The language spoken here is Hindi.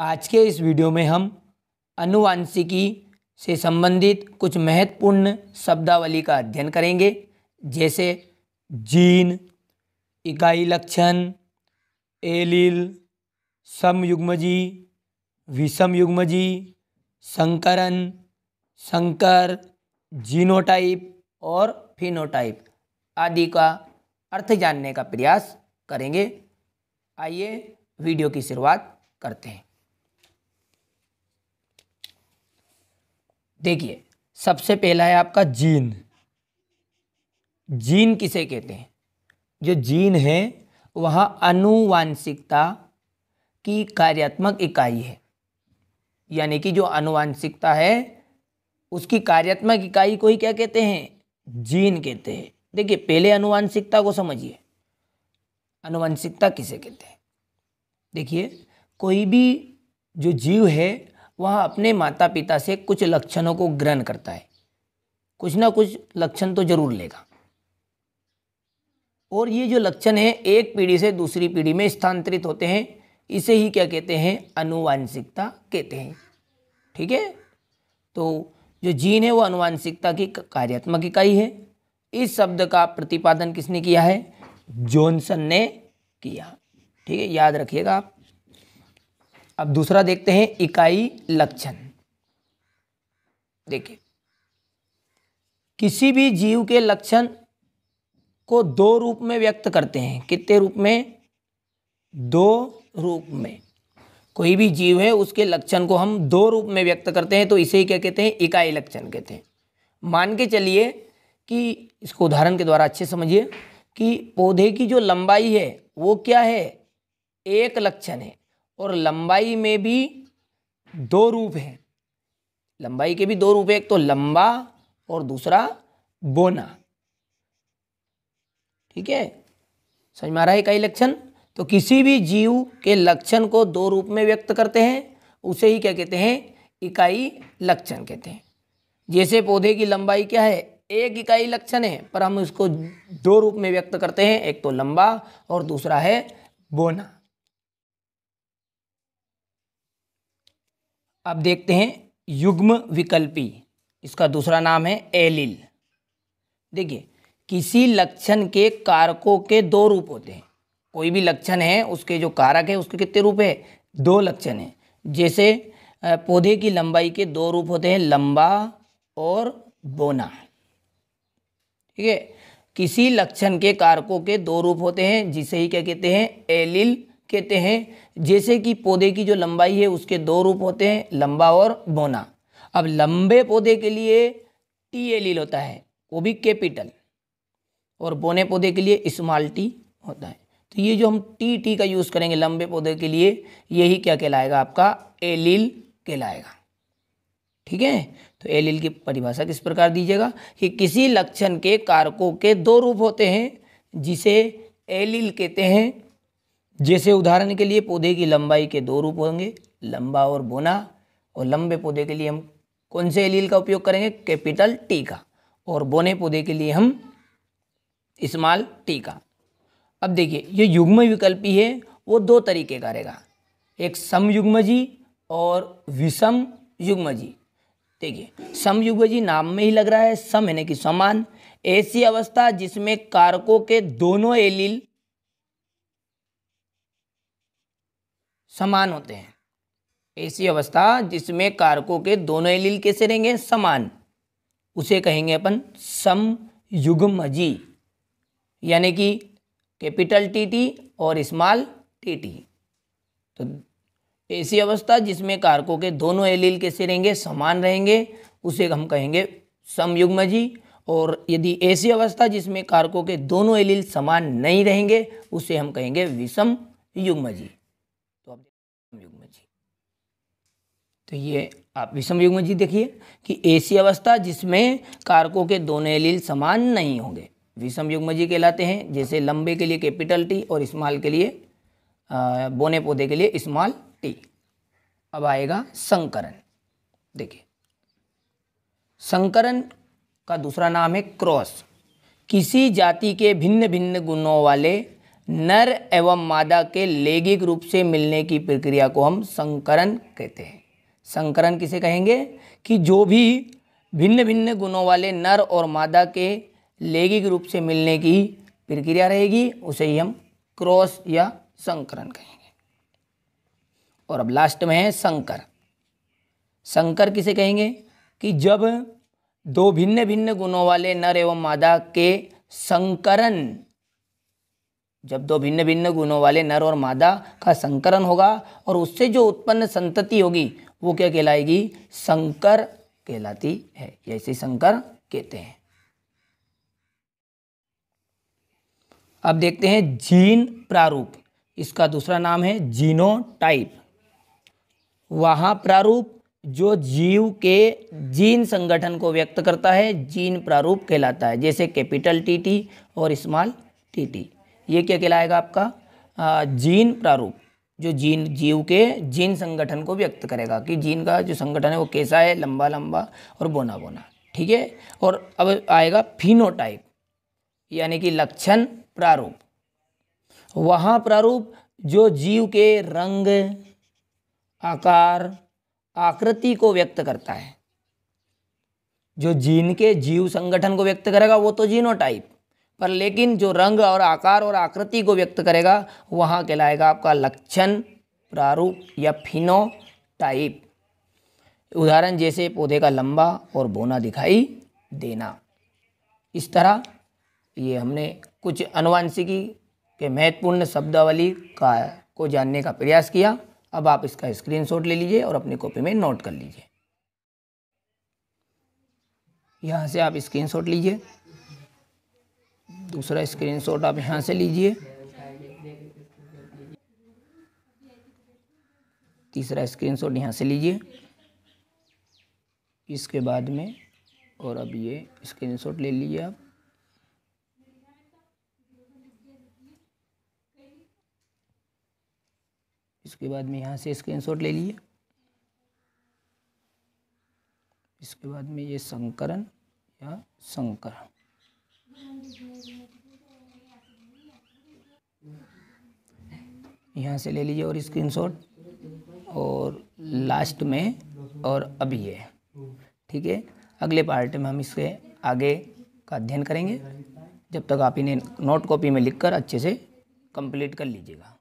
आज के इस वीडियो में हम अनुवांशिकी से संबंधित कुछ महत्वपूर्ण शब्दावली का अध्ययन करेंगे जैसे जीन इकाई लक्षण एलिल समयुग्मजी विषमयुग्मजी संकरण संकर जीनोटाइप और फिनोटाइप आदि का अर्थ जानने का प्रयास करेंगे आइए वीडियो की शुरुआत करते हैं देखिए सबसे पहला है आपका जीन जीन किसे कहते हैं जो जीन है वह अनुवांशिकता की कार्यात्मक इकाई है यानी कि जो अनुवांशिकता है उसकी कार्यात्मक इकाई को ही क्या कहते हैं जीन कहते हैं देखिए पहले अनुवांशिकता को समझिए अनुवांशिकता किसे कहते हैं देखिए कोई भी जो जीव है वह अपने माता पिता से कुछ लक्षणों को ग्रहण करता है कुछ ना कुछ लक्षण तो जरूर लेगा और ये जो लक्षण है एक पीढ़ी से दूसरी पीढ़ी में स्थानांतरित होते हैं इसे ही क्या कहते हैं अनुवांशिकता कहते हैं ठीक है तो जो जीन है वो अनुवांशिकता की कार्यात्मक इकाई है इस शब्द का प्रतिपादन किसने किया है जॉनसन ने किया ठीक है याद रखिएगा आप अब दूसरा देखते हैं इकाई लक्षण देखिए किसी भी जीव के लक्षण को दो रूप में व्यक्त करते हैं कितने रूप में दो रूप में कोई भी जीव है उसके लक्षण को हम दो रूप में व्यक्त करते हैं तो इसे ही क्या कहते हैं इकाई लक्षण कहते हैं मान के चलिए कि इसको उदाहरण के द्वारा अच्छे समझिए कि पौधे की जो लंबाई है वो क्या है एक लक्षण है और लंबाई में भी दो रूप हैं लंबाई के भी दो रूप हैं एक तो लंबा और दूसरा बोना ठीक है समझ में आ रहा है कई लक्षण तो किसी भी जीव के लक्षण को दो रूप में व्यक्त करते हैं उसे ही क्या कहते हैं इकाई लक्षण कहते हैं जैसे पौधे की लंबाई क्या है एक इकाई लक्षण है पर हम इसको दो रूप में व्यक्त करते हैं एक तो लंबा और दूसरा है बोना अब देखते हैं युग्म विकल्पी इसका दूसरा नाम है एलिल देखिए किसी लक्षण के कारकों के दो रूप होते हैं कोई भी लक्षण है उसके जो कारक है उसके कितने रूप है दो लक्षण हैं जैसे पौधे की लंबाई के दो रूप होते हैं लंबा और बोना ठीक है किसी लक्षण के कारकों के दो रूप होते हैं जिसे ही क्या कहते हैं एलिल कहते हैं जैसे कि पौधे की जो लंबाई है उसके दो रूप होते हैं लंबा और बोना अब लंबे पौधे के लिए टी एलिल e होता है वो भी कैपिटल और बोने पौधे के लिए स्मॉल टी होता है तो ये जो हम टी टी का यूज़ करेंगे लंबे पौधे के लिए यही क्या कहलाएगा आपका एलिल e कहलाएगा ठीक है तो एलिल e की परिभाषा किस प्रकार दीजिएगा कि किसी लक्षण के कारकों के दो रूप होते हैं जिसे एलिल कहते हैं जैसे उदाहरण के लिए पौधे की लंबाई के दो रूप होंगे लंबा और बोना और लंबे पौधे के लिए हम कौन से एलील का उपयोग करेंगे कैपिटल टी का और बोने पौधे के लिए हम स्मॉल टी का अब देखिए ये युग्म विकल्पी है वो दो तरीके का रहेगा एक समयुग्मजी और विषम युग्मजी देखिए समयुग्मजी नाम में ही लग रहा है सम यानी कि समान ऐसी अवस्था जिसमें कारकों के दोनों एलील समान होते हैं ऐसी अवस्था जिसमें कारकों के दोनों एलिल कैसे रहेंगे समान उसे कहेंगे अपन सम युग्मजी यानी कि कैपिटल टी टी और स्मॉल टी टी तो ऐसी अवस्था जिसमें कारकों के दोनों एलिल कैसे रहेंगे समान रहेंगे उसे हम कहेंगे समयुग्मजी और यदि ऐसी अवस्था जिसमें कारकों के दोनों एलिल समान नहीं रहेंगे उसे हम कहेंगे विषम युग्मजी युग्म जी तो ये आप विषम युग्म जी देखिए कि ऐसी अवस्था जिसमें कारकों के दोनों एलील समान नहीं होंगे विषम युग्म जी कहलाते हैं जैसे लंबे के लिए कैपिटल टी और स्मॉल के लिए बोने पौधे के लिए स्मॉल टी अब आएगा संकरण देखिए संकरण का दूसरा नाम है क्रॉस किसी जाति के भिन्न भिन्न गुणों वाले नर एवं मादा के लैंगिक रूप से मिलने की प्रक्रिया को हम संकरण कहते हैं संकरण किसे कहेंगे कि जो भी भिन्न भिन्न गुणों वाले नर और मादा के लैंगिक रूप से मिलने की प्रक्रिया रहेगी उसे ही हम क्रॉस या संकरण कहेंगे और अब लास्ट में है संकर संकर किसे कहेंगे कि जब दो भिन्न भिन्न गुणों वाले नर एवं मादा के संकरण जब दो भिन्न भिन्न गुणों वाले नर और मादा का संकरण होगा और उससे जो उत्पन्न संतति होगी वो क्या कहलाएगी संकर कहलाती है ऐसे संकर कहते हैं अब देखते हैं जीन प्रारूप इसका दूसरा नाम है जीनो टाइप वहां प्रारूप जो जीव के जीन संगठन को व्यक्त करता है जीन प्रारूप कहलाता है जैसे कैपिटल टी टी और स्मॉल टी टी ये क्या कहलाएगा आपका जीन प्रारूप जो जीन जीव के जीन संगठन को व्यक्त करेगा कि जीन का जो संगठन है वो कैसा है लंबा लंबा और बोना बोना ठीक है और अब आएगा फिनोटाइप यानी कि लक्षण प्रारूप वहाँ प्रारूप जो जीव के रंग आकार आकृति को व्यक्त करता है जो जीन के जीव संगठन को व्यक्त करेगा वो तो जीनोटाइप पर लेकिन जो रंग और आकार और आकृति को व्यक्त करेगा वहाँ कहलाएगा आपका लक्षण प्रारूप या फिनो टाइप उदाहरण जैसे पौधे का लंबा और बोना दिखाई देना इस तरह ये हमने कुछ अनुवांशिकी के महत्वपूर्ण शब्दावली का को जानने का प्रयास किया अब आप इसका स्क्रीनशॉट ले लीजिए और अपनी कॉपी में नोट कर लीजिए यहाँ से आप स्क्रीनशॉट लीजिए दूसरा स्क्रीनशॉट आप यहाँ से लीजिए तीसरा स्क्रीनशॉट यहाँ से लीजिए इसके बाद में और अब ये स्क्रीनशॉट ले लीजिए आप इसके बाद में यहाँ से स्क्रीनशॉट ले लीजिए इसके बाद में ये संकरण या संकरण यहाँ से ले लीजिए और स्क्रीनशॉट और लास्ट में और अभी ये ठीक है अगले पार्ट में हम इसके आगे का अध्ययन करेंगे जब तक आप इन्हें नोट कॉपी में लिखकर अच्छे से कंप्लीट कर लीजिएगा